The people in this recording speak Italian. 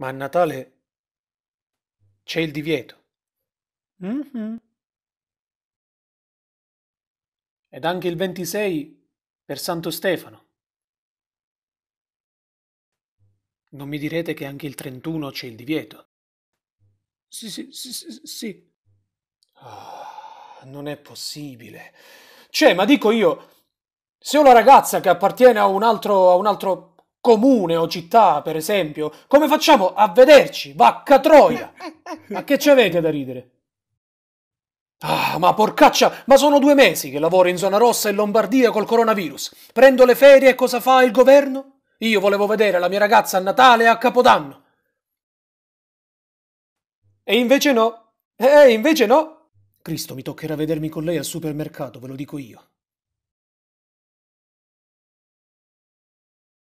Ma a Natale c'è il divieto. Mm-hmm. Ed anche il 26 per Santo Stefano. Non mi direte che anche il 31 c'è il divieto. Sì, sì, sì, sì. Oh, non è possibile. Cioè, ma dico io, se una ragazza che appartiene a un altro, a un altro comune o città, per esempio, come facciamo a vederci? Vacca troia! Ma che ci avete da ridere? Ah, ma porcaccia, ma sono due mesi che lavoro in zona rossa in Lombardia col coronavirus. Prendo le ferie e cosa fa il governo? Io volevo vedere la mia ragazza a Natale e a Capodanno. E invece no. Eh, e invece no. Cristo, mi toccherà vedermi con lei al supermercato, ve lo dico io.